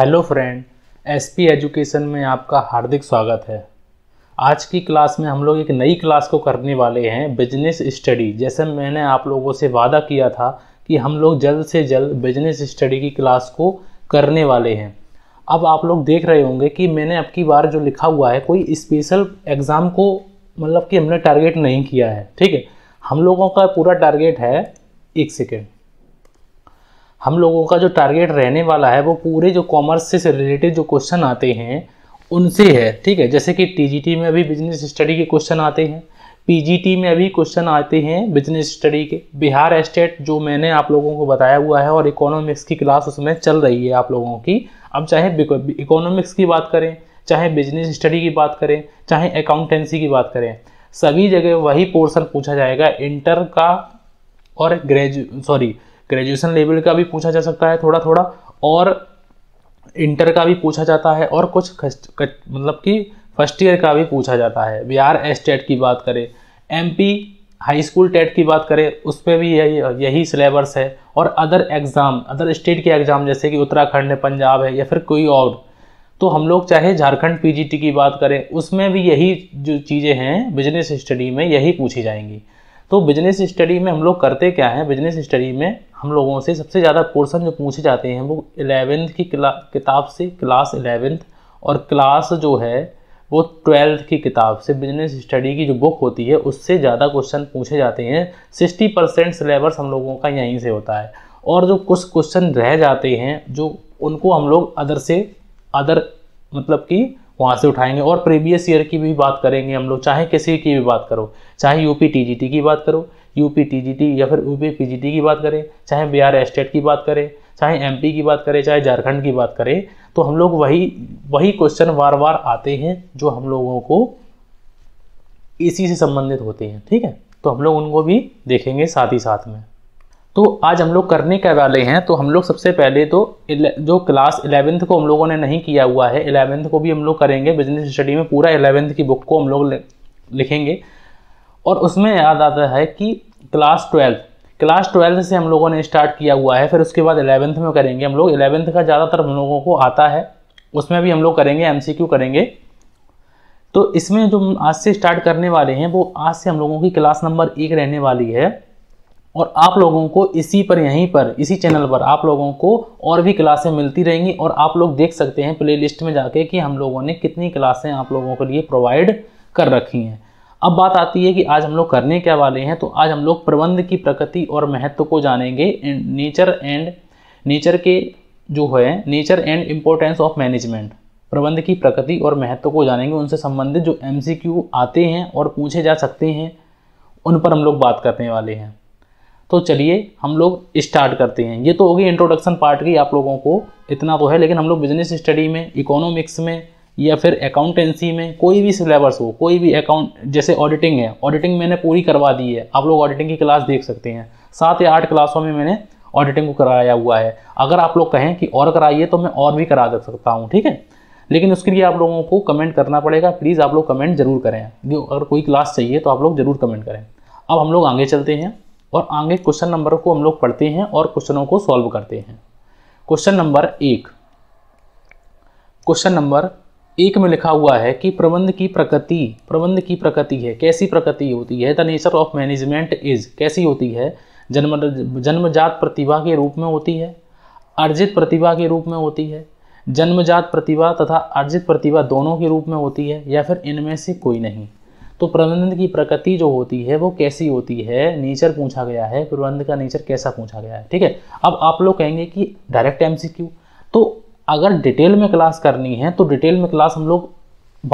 hello friend SP education में आपका हार्दिक स्वागत है आज की क्लास में हम लोग एक नई क्लास को करने वाले हैं बिजनेस स्टडी जैसे मैंने आप लोगों से वादा किया था कि हम लोग जल्द से जल्द बिजनेस स्टडी की क्लास को करने वाले हैं अब आप लोग देख रहे होंगे कि मैंने अब की बार जो लिखा हुआ है कोई स्पेशल एग्ज़ाम को मतलब कि हमने टारगेट नहीं किया है ठीक है हम लोगों का पूरा टारगेट है एक सेकेंड हम लोगों का जो टारगेट रहने वाला है वो पूरे जो कॉमर्स से रिलेटेड जो क्वेश्चन आते हैं उनसे है ठीक है जैसे कि टीजीटी में अभी बिजनेस स्टडी के क्वेश्चन आते हैं पीजीटी में अभी क्वेश्चन आते हैं बिजनेस स्टडी के बिहार स्टेट जो मैंने आप लोगों को बताया हुआ है और इकोनॉमिक्स की क्लास उसमें चल रही है आप लोगों की अब चाहे इकोनॉमिक्स की बात करें चाहे बिजनेस स्टडी की बात करें चाहे अकाउंटेंसी की बात करें सभी जगह वही पोर्सन पूछा जाएगा इंटर का और ग्रेजु सॉरी ग्रेजुएशन लेवल का भी पूछा जा सकता है थोड़ा थोड़ा और इंटर का भी पूछा जाता है और कुछ मतलब कि फर्स्ट ईयर का भी पूछा जाता है बिहार एस टेट की बात करें M P high school TET की बात करें उस पर भी यही यही सिलेबस है और अदर एग्ज़ाम अदर स्टेट के एग्ज़ाम जैसे कि उत्तराखंड है पंजाब है या फिर कोई और तो हम लोग चाहे झारखंड पीजीटी की बात करें उसमें भी यही जो चीज़ें हैं बिजनेस स्टडी में यही पूछी जाएंगी तो बिजनेस स्टडी में हम लोग करते क्या है बिजनेस स्टडी में हम लोगों से सबसे ज़्यादा पोर्सन जो पूछे जाते हैं वो इलेवेंथ की किताब से क्लास एलेवेंथ और क्लास जो है वो ट्वेल्थ की किताब से बिजनेस स्टडी की जो बुक होती है उससे ज़्यादा क्वेश्चन पूछे जाते हैं सिक्सटी परसेंट सिलेबस हम लोगों का यहीं से होता है और जो कुछ क्वेश्चन रह जाते हैं जो उनको हम लोग अदर से अदर मतलब कि वहाँ से उठाएंगे और प्रीवियस ईयर की भी बात करेंगे हम लोग चाहे किसी की भी बात करो चाहे यू पी की बात करो यू पी या फिर यू पी की बात करें चाहे बिहार एस्टेट की बात करें चाहे एम की बात करें चाहे झारखंड की बात करें तो हम लोग वही वही क्वेश्चन बार बार आते हैं जो हम लोगों को इसी से संबंधित होते हैं ठीक है तो हम लोग उनको भी देखेंगे साथ ही साथ में तो आज हम लोग करने के वाले हैं तो हम लोग सबसे पहले तो जो क्लास इलेवेंथ को हम लोगों ने नहीं किया हुआ है इलेवेंथ को भी हम लोग करेंगे बिजनेस स्टडी में पूरा इलेवेंथ की बुक को हम लोग लिखेंगे और उसमें याद आता है कि क्लास ट्वेल्थ क्लास ट्वेल्थ से हम लोगों ने स्टार्ट किया हुआ है फिर उसके बाद इलेवेंथ में करेंगे हम लोग इलेवेंथ का ज़्यादातर हम लोगों को आता है उसमें भी हम लोग करेंगे एम करेंगे तो इसमें जो आज से स्टार्ट करने वाले हैं वो आज से हम लोगों की क्लास नंबर एक रहने वाली है और आप लोगों को इसी पर यहीं पर इसी चैनल पर आप लोगों को और भी क्लासें मिलती रहेंगी और आप लोग देख सकते हैं प्लेलिस्ट में जाके कि हम लोगों ने कितनी क्लासें आप लोगों के लिए प्रोवाइड कर रखी हैं अब बात आती है कि आज हम लोग करने क्या वाले हैं तो आज हम लोग प्रबंध की प्रकृति और महत्व को जानेंगे एंड नेचर एंड नेचर के जो है nature and importance of management प्रबंध की प्रकृति और महत्व को जानेंगे उनसे संबंधित जो एम आते हैं और पूछे जा सकते हैं उन पर हम लोग बात करने वाले हैं तो चलिए हम लोग स्टार्ट करते हैं ये तो होगी इंट्रोडक्शन पार्ट की आप लोगों को इतना तो है लेकिन हम लोग बिजनेस स्टडी में इकोनॉमिक्स में या फिर अकाउंटेंसी में कोई भी सिलेबस हो कोई भी अकाउंट जैसे ऑडिटिंग है ऑडिटिंग मैंने पूरी करवा दी है आप लोग ऑडिटिंग की क्लास देख सकते हैं सात या आठ क्लासों में मैंने ऑडिटिंग को कराया हुआ है अगर आप लोग कहें कि और कराइए तो मैं और भी करा दे सकता हूँ ठीक है लेकिन उसके लिए आप लोगों को कमेंट करना पड़ेगा प्लीज़ आप लोग कमेंट जरूर करें अगर कोई क्लास चाहिए तो आप लोग ज़रूर कमेंट करें अब हम लोग आगे चलते हैं और आगे क्वेश्चन नंबर को हम लोग पढ़ते हैं और क्वेश्चनों को सॉल्व करते हैं क्वेश्चन नंबर एक क्वेश्चन नंबर एक में लिखा हुआ है कि प्रबंध की प्रकृति प्रबंध की प्रकृति है कैसी प्रकृति होती है the nature of management is कैसी होती है जन्म जन्मजात प्रतिभा के रूप में होती है अर्जित प्रतिभा के रूप में होती है जन्मजात प्रतिभा तथा अर्जित प्रतिभा दोनों के रूप में होती है या फिर इनमें से कोई नहीं तो प्रबंध की प्रकृति जो होती है वो कैसी होती है नेचर पूछा गया है प्रबंध का नेचर कैसा पूछा गया है ठीक है अब आप लोग कहेंगे कि डायरेक्ट एम तो अगर डिटेल में क्लास करनी है तो डिटेल में क्लास हम लोग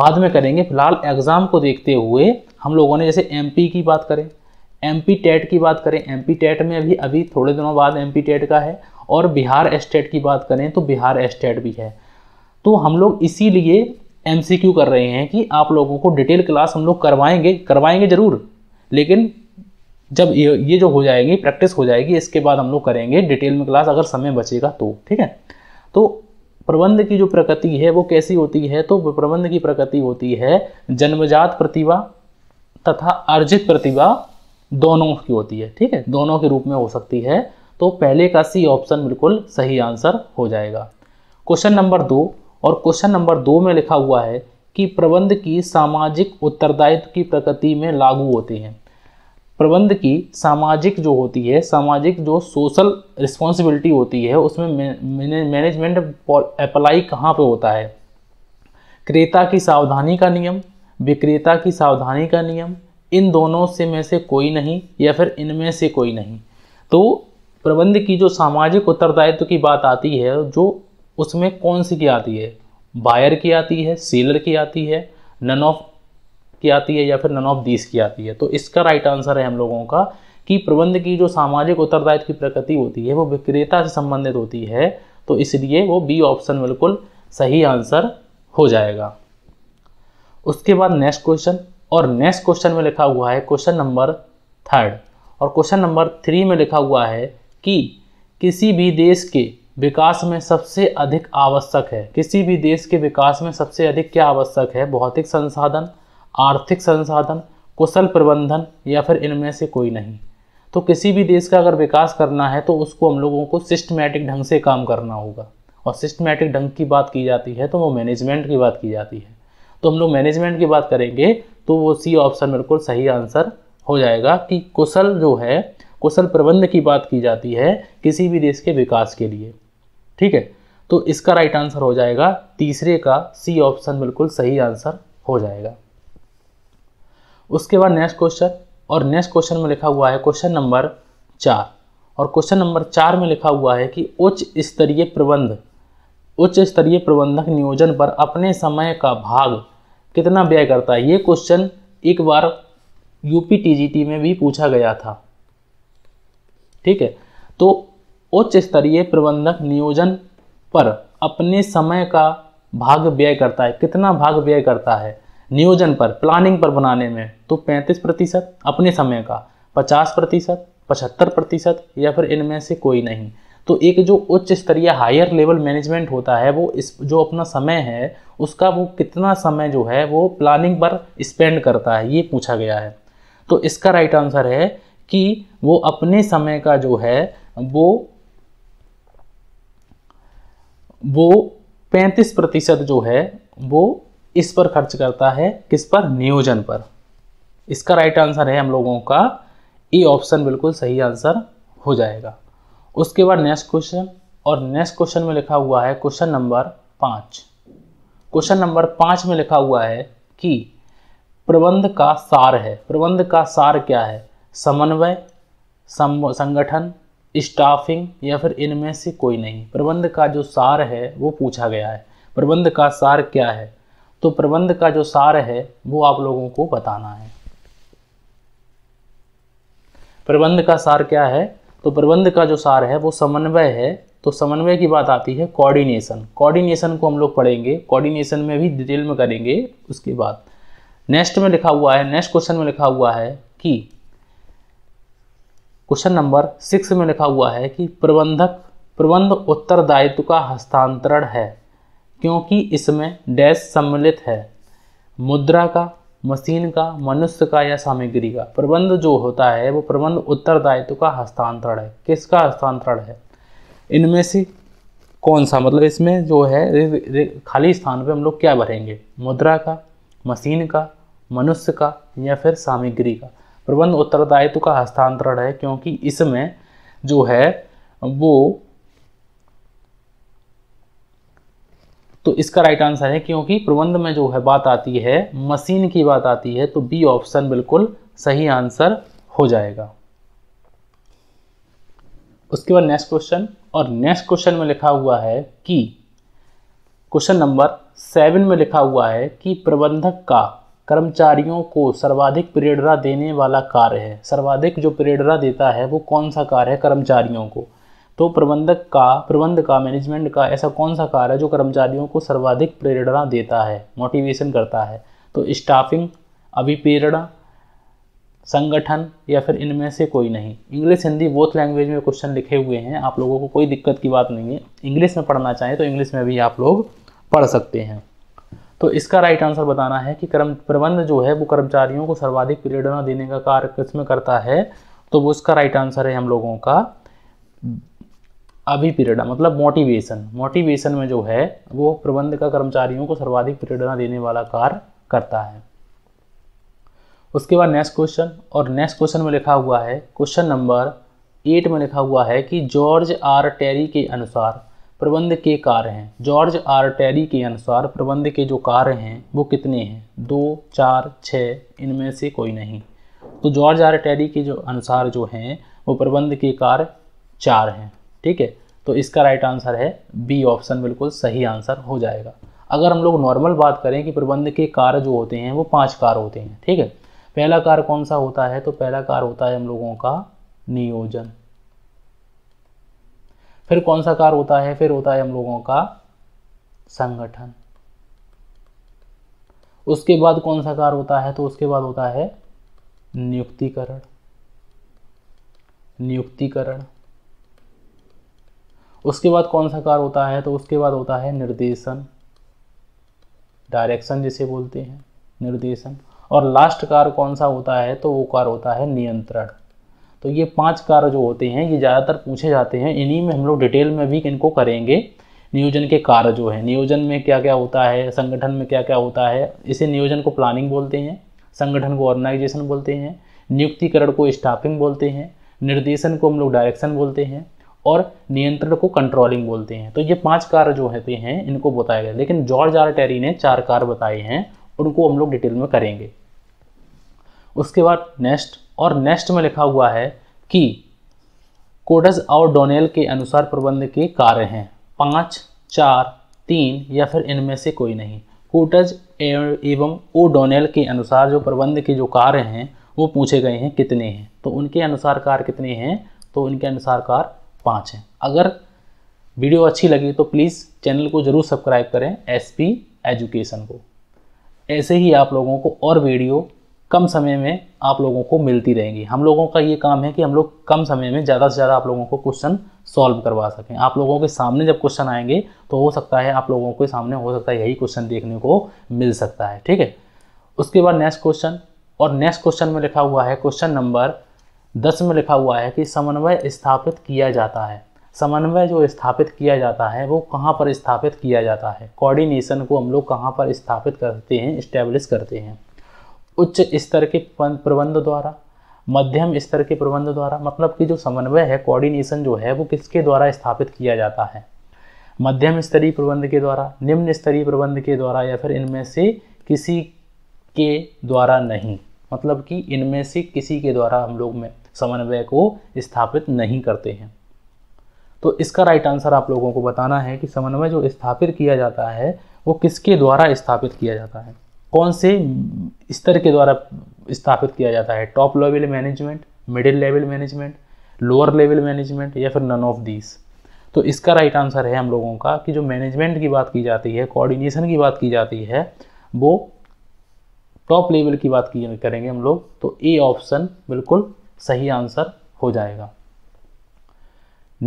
बाद में करेंगे फिलहाल एग्ज़ाम को देखते हुए हम लोगों ने जैसे एम की बात करें एम टेट की बात करें एम टेट में अभी अभी थोड़े दिनों बाद एम टेट का है और बिहार स्टेट की बात करें तो बिहार स्टेट भी है तो हम लोग इसीलिए एम कर रहे हैं कि आप लोगों को डिटेल क्लास हम लोग करवाएंगे करवाएंगे ज़रूर लेकिन जब ये ये जो हो जाएगी प्रैक्टिस हो जाएगी इसके बाद हम लोग करेंगे डिटेल में क्लास अगर समय बचेगा तो ठीक है तो प्रबंध की जो प्रकृति है वो कैसी होती है तो प्रबंध की प्रकृति होती है जन्मजात प्रतिभा तथा अर्जित प्रतिभा दोनों की होती है ठीक है दोनों के रूप में हो सकती है तो पहले का सी ऑप्शन बिल्कुल सही आंसर हो जाएगा क्वेश्चन नंबर दो और क्वेश्चन नंबर दो में लिखा हुआ है कि प्रबंध की सामाजिक उत्तरदायित्व की प्रकृति में लागू होती हैं प्रबंध की सामाजिक जो होती है सामाजिक जो सोशल रिस्पॉन्सिबिलिटी होती है उसमें मैनेजमेंट अप्लाई कहाँ पे होता है क्रेता की सावधानी का नियम विक्रेता की सावधानी का नियम इन दोनों से में से कोई नहीं या फिर इनमें से कोई नहीं तो प्रबंध की जो सामाजिक उत्तरदायित्व की बात आती है जो उसमें कौन सी की आती है बायर की आती है सेलर की आती है नन ऑफ की आती है या फिर नन ऑफ दीस की आती है तो इसका राइट आंसर है हम लोगों का कि प्रबंध की जो सामाजिक उत्तरदायित्व की प्रकृति होती है वो विक्रेता से संबंधित होती है तो इसलिए वो बी ऑप्शन बिल्कुल सही आंसर हो जाएगा उसके बाद नेक्स्ट क्वेश्चन और नेक्स्ट क्वेश्चन में लिखा हुआ है क्वेश्चन नंबर थर्ड और क्वेश्चन नंबर थ्री में लिखा हुआ है कि किसी भी देश के विकास में सबसे अधिक आवश्यक है किसी भी देश के विकास में सबसे अधिक क्या आवश्यक है भौतिक संसाधन आर्थिक संसाधन कुशल प्रबंधन या फिर इनमें से कोई नहीं तो किसी भी देश का अगर विकास करना है तो उसको हम लोगों को सिस्टमेटिक ढंग से काम करना होगा और सिस्टमेटिक ढंग की बात की जाती है तो वो मैनेजमेंट की बात की जाती है तो हम लोग मैनेजमेंट की बात करेंगे तो वो सी ऑप्शन बिल्कुल सही आंसर हो जाएगा कि कुशल जो है कुशल प्रबंध की बात की जाती है किसी भी देश के विकास के लिए ठीक है तो इसका राइट आंसर हो जाएगा तीसरे का सी ऑप्शन बिल्कुल सही आंसर हो जाएगा उसके बाद नेक्स्ट क्वेश्चन और नेक्स्ट क्वेश्चन में लिखा हुआ है क्वेश्चन नंबर चार और क्वेश्चन नंबर चार में लिखा हुआ है कि उच्च स्तरीय प्रबंध उच्च स्तरीय प्रबंधक नियोजन पर अपने समय का भाग कितना व्यय करता है ये क्वेश्चन एक बार यूपी टीजीटी में भी पूछा गया था ठीक है तो उच्च स्तरीय प्रबंधक नियोजन पर अपने समय का भाग व्यय करता है कितना भाग व्यय करता है नियोजन पर प्लानिंग पर बनाने में तो 35 प्रतिशत अपने समय का 50 प्रतिशत पचहत्तर प्रतिशत या फिर इनमें से कोई नहीं तो एक जो उच्च स्तरीय हायर लेवल मैनेजमेंट होता है वो इस जो अपना समय है उसका वो कितना समय जो है वो प्लानिंग पर स्पेंड करता है ये पूछा गया है तो इसका राइट आंसर है कि वो अपने समय का जो है वो वो पैंतीस प्रतिशत जो है वो इस पर खर्च करता है किस पर नियोजन पर इसका राइट आंसर है हम लोगों का ई ऑप्शन बिल्कुल सही आंसर हो जाएगा उसके बाद नेक्स्ट क्वेश्चन और नेक्स्ट क्वेश्चन में लिखा हुआ है क्वेश्चन नंबर पाँच क्वेश्चन नंबर पाँच में लिखा हुआ है कि प्रबंध का सार है प्रबंध का सार क्या है समन्वय संगठन स्टाफिंग या फिर इनमें से कोई नहीं प्रबंध का जो सार है वो पूछा गया है प्रबंध का सार क्या है तो प्रबंध का जो सार है वो आप लोगों को बताना है प्रबंध का सार क्या है तो प्रबंध का जो सार है वो समन्वय है तो समन्वय की बात आती है कोऑर्डिनेशन कोऑर्डिनेशन को हम लोग पढ़ेंगे कोऑर्डिनेशन में भी डिटेल में करेंगे उसके बाद नेक्स्ट में लिखा हुआ है नेक्स्ट क्वेश्चन में लिखा हुआ है कि क्वेश्चन नंबर सिक्स में लिखा हुआ है कि प्रबंधक प्रबंध उत्तरदायित्व का हस्तांतरण है क्योंकि इसमें डैश सम्मिलित है मुद्रा का मशीन का मनुष्य का या सामग्री का प्रबंध जो होता है वो प्रबंध उत्तरदायित्व का हस्तांतरण है किसका हस्तांतरण है इनमें से कौन सा मतलब इसमें जो है रे, रे, खाली स्थान पे हम लोग क्या भरेंगे मुद्रा का मशीन का मनुष्य का या फिर सामग्री का प्रबंध उत्तरदायित्व का हस्तांतरण है क्योंकि इसमें जो है वो तो इसका राइट आंसर है क्योंकि प्रबंध में जो है बात आती है मशीन की बात आती है तो बी ऑप्शन बिल्कुल सही आंसर हो जाएगा उसके बाद नेक्स्ट क्वेश्चन और नेक्स्ट क्वेश्चन में लिखा हुआ है कि क्वेश्चन नंबर सेवन में लिखा हुआ है कि प्रबंधक का कर्मचारियों को सर्वाधिक प्रेरणा देने वाला कार्य है सर्वाधिक जो प्रेरणा देता है वो कौन सा कार्य है कर्मचारियों को तो प्रबंधक का प्रबंध का मैनेजमेंट का ऐसा कौन सा कार्य है जो कर्मचारियों को सर्वाधिक प्रेरणा देता है मोटिवेशन करता है तो स्टाफिंग अभिप्रेरणा संगठन या फिर इनमें से कोई नहीं इंग्लिश हिंदी बोथ लैंग्वेज में क्वेश्चन लिखे हुए हैं आप लोगों को कोई दिक्कत की बात नहीं है इंग्लिश में पढ़ना चाहें तो इंग्लिश में भी आप लोग पढ़ सकते हैं तो इसका राइट आंसर बताना है कि कर्म प्रबंध जो है वो कर्मचारियों को सर्वाधिक प्रेरणा देने का कार्य किसमें करता है तो वो इसका राइट आंसर है हम लोगों का प्रेरणा मतलब मोटिवेशन मोटिवेशन में जो है वो प्रबंध का कर्मचारियों को सर्वाधिक प्रेरणा देने वाला कार्य करता है उसके बाद नेक्स्ट क्वेश्चन और नेक्स्ट क्वेश्चन में लिखा हुआ है क्वेश्चन नंबर एट में लिखा हुआ है कि जॉर्ज आर टेरी के अनुसार प्रबंध के कार्य हैं जॉर्ज आर टेरी के अनुसार प्रबंध के जो कार्य हैं वो कितने हैं दो चार छ इनमें से कोई नहीं तो जॉर्ज आर टेरी के जो अनुसार जो हैं वो प्रबंध के कार्य चार हैं ठीक है तो इसका राइट आंसर है बी ऑप्शन बिल्कुल सही आंसर हो जाएगा अगर हम लोग नॉर्मल बात करें कि प्रबंध के कार्य जो होते हैं वो पाँच कार होते हैं ठीक है पहला कार्य कौन सा होता है तो पहला कार्य होता है हम लोगों का नियोजन फिर कौन सा कार्य होता है फिर होता है हम लोगों का संगठन उसके बाद कौन सा कार्य होता है तो उसके बाद होता है नियुक्तिकरण नियुक्तिकरण उसके बाद कौन सा कार्य होता है तो उसके बाद होता है निर्देशन डायरेक्शन जिसे बोलते हैं निर्देशन और लास्ट कार्य कौन सा होता है तो वो कार्य होता है नियंत्रण तो ये पांच कार्य जो होते हैं ये ज़्यादातर पूछे जाते हैं इन्हीं में हम लोग डिटेल में भी इनको करेंगे नियोजन के कार्य जो है नियोजन में क्या क्या होता है संगठन में क्या क्या होता है इसे नियोजन को प्लानिंग बोलते हैं संगठन को ऑर्गेनाइजेशन बोलते हैं नियुक्तिकरण को स्टाफिंग बोलते हैं निर्देशन को हम लोग डायरेक्शन बोलते हैं और नियंत्रण को कंट्रोलिंग बोलते हैं तो ये पांच कार्य जो होते हैं इनको बताया गया लेकिन जॉर्ज आर टेरी ने चार कार बताए हैं उनको हम लोग डिटेल में करेंगे उसके बाद नेक्स्ट और नेक्स्ट में लिखा हुआ है कि कोडस और डोनेल के अनुसार प्रबंध के कार्य हैं पाँच चार तीन या फिर इनमें से कोई नहीं कोटज एवं ओ डोनेल के अनुसार जो प्रबंध के जो कार्य हैं वो पूछे गए हैं कितने हैं तो उनके अनुसार कार्य कितने हैं तो उनके अनुसार कार पाँच हैं अगर वीडियो अच्छी लगी तो प्लीज़ चैनल को ज़रूर सब्सक्राइब करें एसपी एजुकेशन को ऐसे ही आप लोगों को और वीडियो कम समय में आप लोगों को मिलती रहेंगी हम लोगों का ये काम है कि हम लोग कम समय में ज़्यादा से ज़्यादा आप लोगों को क्वेश्चन सॉल्व करवा सकें आप लोगों के सामने जब क्वेश्चन आएंगे तो हो सकता है आप लोगों के सामने हो सकता है यही क्वेश्चन देखने को मिल सकता है ठीक है उसके बाद नेक्स्ट क्वेश्चन और नेक्स्ट क्वेश्चन में लिखा हुआ है क्वेश्चन नंबर दस में लिखा हुआ है कि समन्वय स्थापित किया जाता है समन्वय जो स्थापित किया जाता है वो कहाँ पर स्थापित किया जाता है कोऑर्डिनेशन को हम लोग कहाँ पर स्थापित करते हैं इस्टेब्लिश करते हैं उच्च स्तर के प्रबंध द्वारा मध्यम स्तर के प्रबंध द्वारा मतलब कि जो समन्वय है कोऑर्डिनेशन जो है वो किसके द्वारा स्थापित किया जाता है मध्यम स्तरीय प्रबंध के द्वारा निम्न स्तरीय प्रबंध के द्वारा या फिर इनमें से किसी के द्वारा नहीं मतलब कि इनमें से किसी के द्वारा हम लोग में समन्वय को स्थापित नहीं करते हैं तो इसका राइट आंसर आप लोगों को बताना है कि समन्वय जो स्थापित किया जाता है वो किसके द्वारा स्थापित किया जाता है कौन से स्तर के द्वारा स्थापित किया जाता है top level management middle level management lower level management या फिर नन ऑफ दीज तो इसका राइट आंसर है हम लोगों का कि जो मैनेजमेंट की बात की जाती है कोऑर्डिनेशन की बात की जाती है वो टॉप लेवल की बात की करेंगे हम लोग तो ए ऑप्शन बिल्कुल सही आंसर हो जाएगा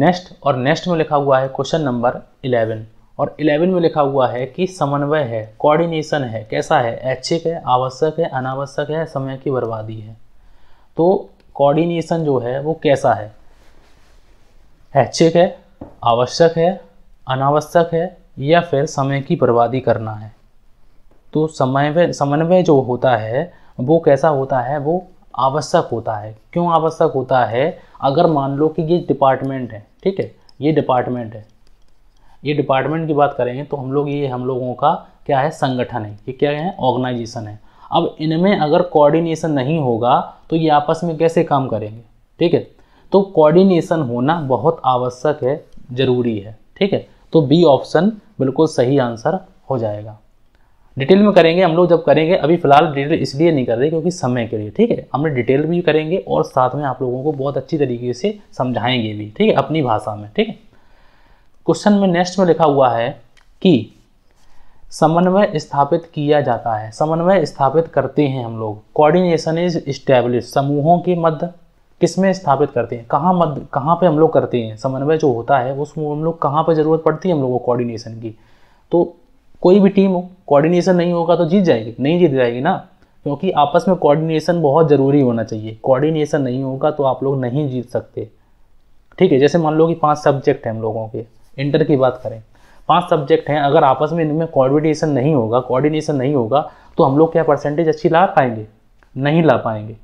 नेक्स्ट और नेक्स्ट में लिखा हुआ है क्वेश्चन नंबर इलेवन और 11 में लिखा हुआ है कि समन्वय है कोऑर्डिनेशन है कैसा है ऐच्छिक है आवश्यक है अनावश्यक है समय की बर्बादी है तो कोऑर्डिनेशन जो है वो कैसा है ऐच्छिक है आवश्यक है अनावश्यक है या फिर समय की बर्बादी करना है तो समन्वय समन्वय जो होता है वो कैसा होता है वो आवश्यक होता है क्यों आवश्यक होता है अगर मान लो कि ये डिपार्टमेंट है ठीक है ये डिपार्टमेंट है ये डिपार्टमेंट की बात करेंगे तो हम लोग ये हम लोगों का क्या है संगठन है ये क्या है ऑर्गेनाइजेशन है अब इनमें अगर कोऑर्डिनेशन नहीं होगा तो ये आपस में कैसे काम करेंगे ठीक है तो कोऑर्डिनेशन होना बहुत आवश्यक है ज़रूरी है ठीक है तो बी ऑप्शन बिल्कुल सही आंसर हो जाएगा डिटेल में करेंगे हम लोग जब करेंगे अभी फिलहाल डिटेल इसलिए नहीं कर रहे क्योंकि समय के लिए ठीक है हमने डिटेल भी करेंगे और साथ में आप लोगों को बहुत अच्छी तरीके से समझाएंगे भी ठीक है अपनी भाषा में ठीक है क्वेश्चन में नेक्स्ट में लिखा हुआ है कि समन्वय स्थापित किया जाता है समन्वय स्थापित करते हैं हम लोग कोऑर्डिनेशन इज इस्टेब्लिश समूहों के मध्य किस में स्थापित करते हैं कहाँ मध्य कहाँ पर हम लोग करते हैं समन्वय जो होता है उस हम लोग कहाँ पर ज़रूरत पड़ती है हम लोग को कोऑर्डिनेशन की तो कोई भी टीम हो कोऑर्डिनेशन नहीं होगा तो जीत जाएगी नहीं जीत जाएगी ना क्योंकि आपस में कोऑर्डिनेशन बहुत ज़रूरी होना चाहिए कोऑर्डिनेशन नहीं होगा तो आप लोग नहीं जीत सकते ठीक है जैसे मान लो कि पांच सब्जेक्ट हैं हम लोगों के इंटर की बात करें पांच सब्जेक्ट हैं अगर आपस में इनमें कोऑर्डिनेशन नहीं होगा कोऑर्डिनेशन नहीं होगा तो हम लोग क्या परसेंटेज अच्छी ला पाएंगे नहीं ला पाएंगे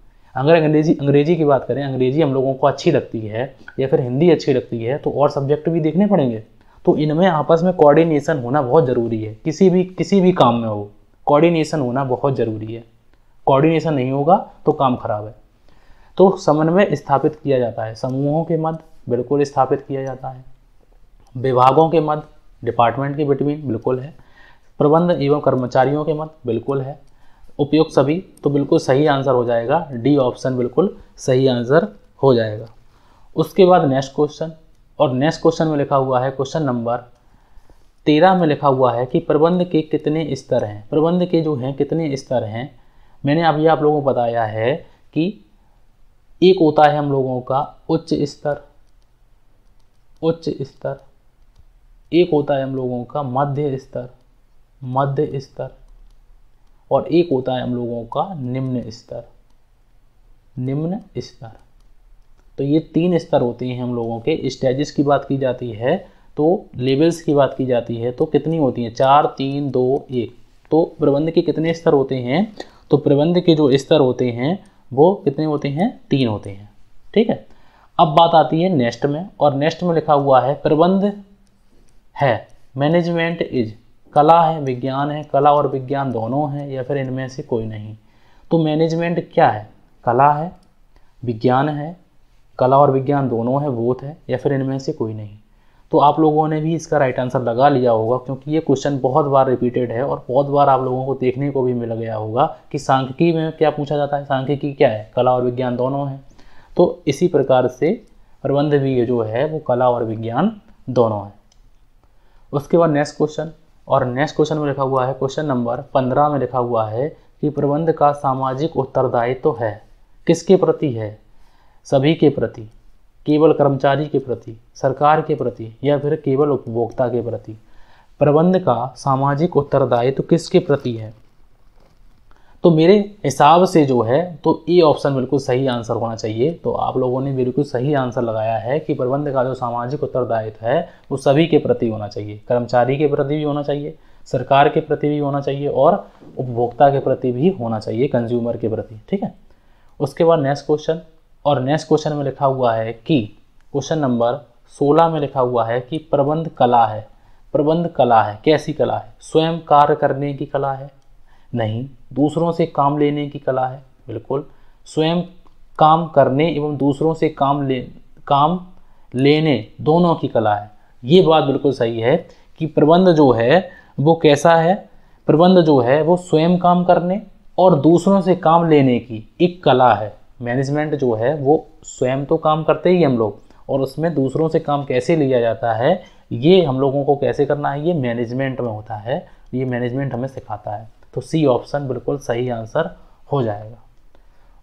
अगर अंग्रेजी अंग्रेजी की बात करें अंग्रेजी हम लोगों को अच्छी लगती है या फिर हिंदी अच्छी लगती है तो और सब्जेक्ट भी देखने पड़ेंगे तो इनमें आपस में कोऑर्डिनेशन होना बहुत ज़रूरी है किसी भी किसी भी काम में हो कोऑर्डिनेशन होना बहुत ज़रूरी है कोऑर्डिनेशन नहीं होगा तो काम खराब है तो समन्वय स्थापित किया जाता है समूहों के मध्य बिल्कुल स्थापित किया जाता है विभागों के मध्य डिपार्टमेंट के बिटवीन बिल्कुल है प्रबंध एवं कर्मचारियों के मत बिल्कुल है उपयोग सभी तो बिल्कुल सही आंसर हो जाएगा डी ऑप्शन बिल्कुल सही आंसर हो जाएगा उसके बाद नेक्स्ट क्वेश्चन और नेक्स्ट क्वेश्चन में लिखा हुआ है क्वेश्चन नंबर तेरह में लिखा हुआ है कि प्रबंध के कितने स्तर हैं प्रबंध के जो हैं कितने स्तर हैं मैंने अभी आप लोगों को बताया है कि एक होता है हम लोगों का उच्च स्तर उच्च स्तर एक होता है हम लोगों का मध्य स्तर मध्य स्तर और एक होता है हम लोगों का निम्न स्तर निम्न स्तर तो ये तीन स्तर होते हैं हम लोगों के स्टेजेस की बात की जाती है तो लेवल्स की बात की जाती है तो कितनी होती हैं चार तीन दो एक तो प्रबंध के कितने स्तर होते हैं तो प्रबंध के जो स्तर होते हैं वो कितने होते हैं तीन होते हैं ठीक है अब बात आती है नेक्स्ट में और नेक्स्ट में लिखा हुआ है प्रबंध है मैनेजमेंट इज कला है विज्ञान है कला और विज्ञान दोनों है या फिर इनमें से कोई नहीं तो मैनेजमेंट क्या है कला है विज्ञान है कला और विज्ञान दोनों है बोथ है या फिर इनमें से कोई नहीं तो आप लोगों ने भी इसका राइट आंसर लगा लिया होगा क्योंकि ये क्वेश्चन बहुत बार रिपीटेड है और बहुत बार आप लोगों को देखने को भी मिल गया होगा कि सांख्यिकी में क्या पूछा जाता है सांख्यिकी क्या है कला और विज्ञान दोनों है तो इसी प्रकार से प्रबंध भी जो है वो कला और विज्ञान दोनों है उसके बाद नेक्स्ट क्वेश्चन और नेक्स्ट क्वेश्चन में लिखा हुआ है क्वेश्चन नंबर पंद्रह में लिखा हुआ है कि प्रबंध का सामाजिक उत्तरदायित्व तो है किसके प्रति है सभी के प्रति केवल कर्मचारी के प्रति सरकार के प्रति या फिर केवल उपभोक्ता के प्रति प्रबंध का सामाजिक उत्तरदायित्व तो किसके प्रति है तो मेरे हिसाब से जो है तो ए ऑप्शन बिल्कुल सही आंसर होना चाहिए तो आप लोगों ने बिल्कुल सही आंसर लगाया है कि प्रबंध का जो सामाजिक उत्तरदायित्व है वो सभी के प्रति होना चाहिए कर्मचारी के प्रति भी होना चाहिए सरकार के प्रति भी होना चाहिए और उपभोक्ता के प्रति भी होना चाहिए कंज्यूमर के प्रति ठीक है उसके बाद नेक्स्ट क्वेश्चन और नेक्स्ट क्वेश्चन में लिखा हुआ है कि क्वेश्चन नंबर सोलह में लिखा हुआ है कि प्रबंध कला है प्रबंध कला है कैसी कला है स्वयं कार्य करने की कला है नहीं दूसरों से काम लेने की कला है बिल्कुल स्वयं काम करने एवं दूसरों से काम ले काम लेने दोनों की कला है ये बात बिल्कुल सही है कि प्रबंध जो है वो कैसा है प्रबंध जो है वो स्वयं काम करने और दूसरों से काम लेने की एक कला है मैनेजमेंट जो है वो स्वयं तो काम करते ही हम लोग और उसमें दूसरों से काम कैसे लिया जाता है ये हम लोगों को कैसे करना है ये मैनेजमेंट में होता है ये मैनेजमेंट हमें सिखाता है तो सी ऑप्शन बिल्कुल सही आंसर हो जाएगा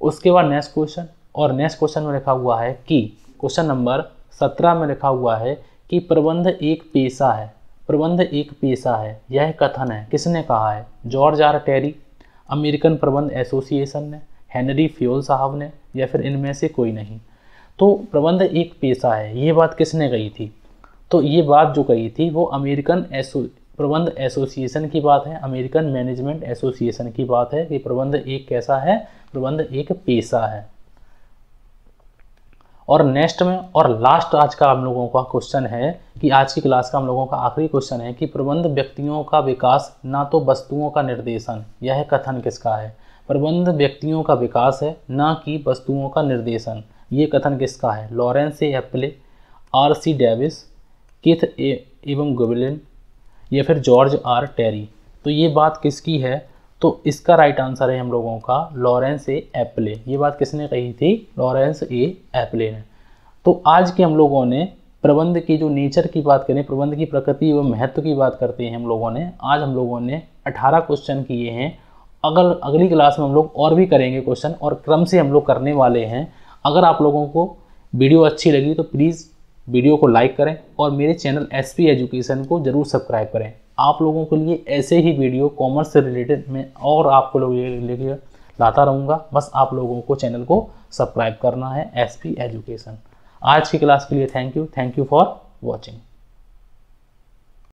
उसके बाद नेक्स्ट क्वेश्चन और नेक्स्ट क्वेश्चन में लिखा हुआ है कि क्वेश्चन नंबर सत्रह में लिखा हुआ है कि प्रबंध एक पेशा है प्रबंध एक पेशा है यह कथन है किसने कहा है जॉर्ज आर टेरी अमेरिकन प्रबंध एसोसिएशन ने हेनरी फ्योल साहब ने या फिर इनमें से कोई नहीं तो प्रबंध एक पेशा है ये बात किसने कही थी तो ये बात जो कही थी वो अमेरिकन एसो प्रबंध एसोसिएशन की बात है अमेरिकन मैनेजमेंट एसोसिएशन की बात है कि प्रबंध एक कैसा है प्रबंध एक पेशा है और नेक्स्ट में और लास्ट आज का हम लोगों का क्वेश्चन है कि आज की क्लास का हम लोगों का आखिरी क्वेश्चन है कि प्रबंध व्यक्तियों का विकास ना तो वस्तुओं का निर्देशन यह कथन किसका है प्रबंध व्यक्तियों का विकास है ना कि वस्तुओं का निर्देशन ये कथन किसका है Lawrence A Appley R C Davis Keith एवं गुबलिन या फिर जॉर्ज आर टेरी तो ये बात किसकी है तो इसका राइट आंसर है हम लोगों का लॉरेंस ए एप्ले ये बात किसने कही थी लॉरेंस ए एप्ले ने तो आज के हम लोगों ने प्रबंध की जो नेचर की बात करें प्रबंध की प्रकृति व महत्व की बात करते हैं हम लोगों ने आज हम लोगों ने 18 क्वेश्चन किए हैं अगर अगली क्लास में हम लोग और भी करेंगे क्वेश्चन और क्रम से हम लोग करने वाले हैं अगर आप लोगों को वीडियो अच्छी लगी तो प्लीज़ वीडियो को लाइक करें और मेरे चैनल एस एजुकेशन को ज़रूर सब्सक्राइब करें आप लोगों के लिए ऐसे ही वीडियो कॉमर्स से रिलेटेड में और आपको लोग लेकर लाता रहूँगा बस आप लोगों को चैनल को सब्सक्राइब करना है एस एजुकेशन आज की क्लास के लिए thank you thank you for watching